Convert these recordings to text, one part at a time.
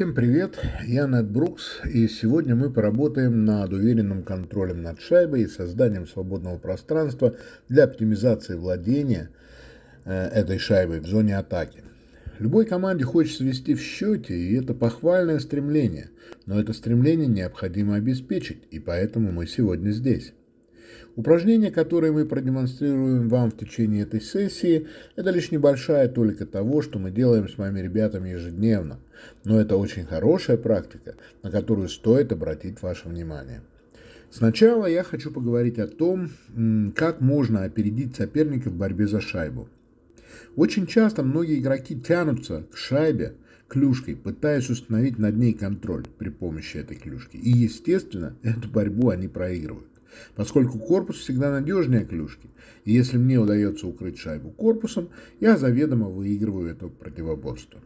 Всем привет, я Нед Брукс, и сегодня мы поработаем над уверенным контролем над шайбой и созданием свободного пространства для оптимизации владения э, этой шайбой в зоне атаки. Любой команде хочется вести в счете, и это похвальное стремление, но это стремление необходимо обеспечить, и поэтому мы сегодня здесь. Упражнения, которые мы продемонстрируем вам в течение этой сессии, это лишь небольшая только того, что мы делаем с моими ребятами ежедневно. Но это очень хорошая практика, на которую стоит обратить ваше внимание. Сначала я хочу поговорить о том, как можно опередить соперника в борьбе за шайбу. Очень часто многие игроки тянутся к шайбе, клюшкой, пытаясь установить над ней контроль при помощи этой клюшки. И, естественно, эту борьбу они проигрывают поскольку корпус всегда надежнее клюшки, и если мне удается укрыть шайбу корпусом, я заведомо выигрываю это противоборство.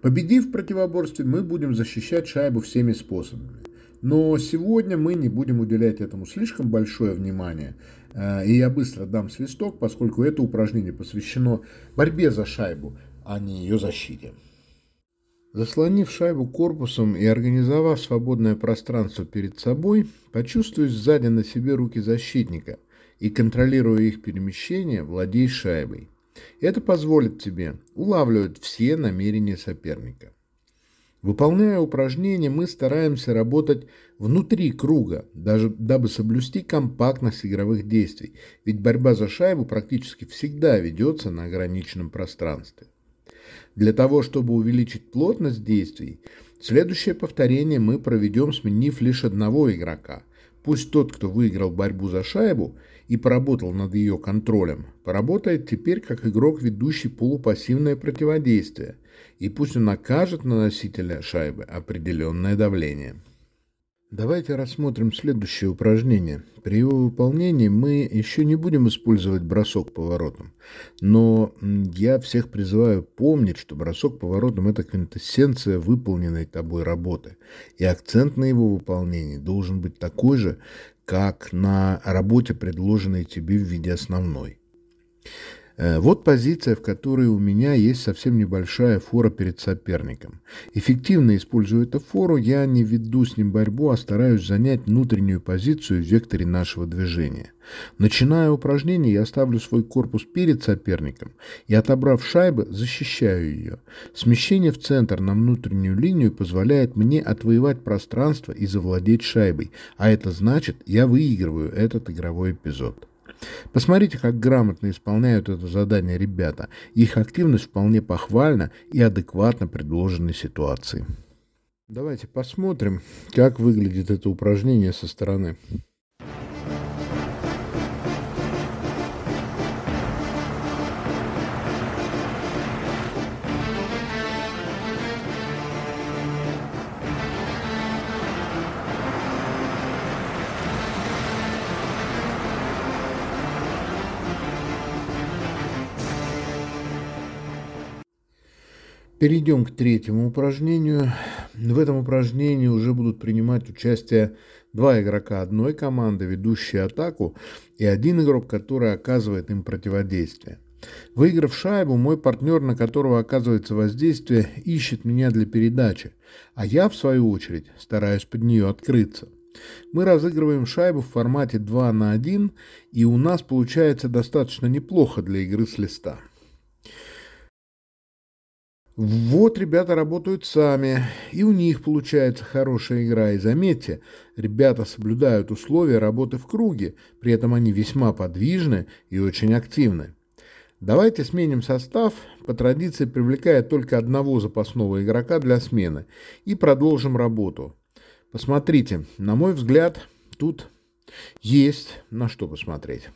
Победив в противоборстве, мы будем защищать шайбу всеми способами. Но сегодня мы не будем уделять этому слишком большое внимание, э, и я быстро дам свисток, поскольку это упражнение посвящено борьбе за шайбу, а не ее защите. Заслонив шайбу корпусом и организовав свободное пространство перед собой, почувствуй сзади на себе руки защитника и, контролируя их перемещение, владей шайбой. Это позволит тебе улавливать все намерения соперника. Выполняя упражнение, мы стараемся работать внутри круга, даже дабы соблюсти компактность игровых действий, ведь борьба за шайбу практически всегда ведется на ограниченном пространстве. Для того, чтобы увеличить плотность действий, следующее повторение мы проведем, сменив лишь одного игрока. Пусть тот, кто выиграл борьбу за шайбу и поработал над ее контролем, поработает теперь как игрок, ведущий полупассивное противодействие, и пусть он окажет на носителя шайбы определенное давление. Давайте рассмотрим следующее упражнение. При его выполнении мы еще не будем использовать бросок поворотом, но я всех призываю помнить, что бросок поворотом – это квинтэссенция выполненной тобой работы, и акцент на его выполнении должен быть такой же, как на работе, предложенной тебе в виде основной. Э, вот позиция, в которой у меня есть совсем небольшая фора перед соперником. Эффективно использую эту фору, я не веду с ним борьбу, а стараюсь занять внутреннюю позицию в векторе нашего движения. Начиная упражнение, я ставлю свой корпус перед соперником и, отобрав шайбы, защищаю ее. Смещение в центр на внутреннюю линию позволяет мне отвоевать пространство и завладеть шайбой, а это значит, я выигрываю этот игровой эпизод. Посмотрите, как грамотно исполняют это задание ребята. Их активность вполне похвальна и адекватно предложенной ситуации. Давайте посмотрим, как выглядит это упражнение со стороны. Перейдем к третьему упражнению. В этом упражнении уже будут принимать участие два игрока одной команды, ведущие атаку, и один игрок, который оказывает им противодействие. Выиграв шайбу, мой партнер, на которого оказывается воздействие, ищет меня для передачи, а я, в свою очередь, стараюсь под нее открыться. Мы разыгрываем шайбу в формате 2 на 1, и у нас получается достаточно неплохо для игры с листа. Вот ребята работают сами, и у них получается хорошая игра. И заметьте, ребята соблюдают условия работы в круге, при этом они весьма подвижны и очень активны. Давайте сменим состав, по традиции привлекая только одного запасного игрока для смены, и продолжим работу. Посмотрите, на мой взгляд, тут есть на что посмотреть.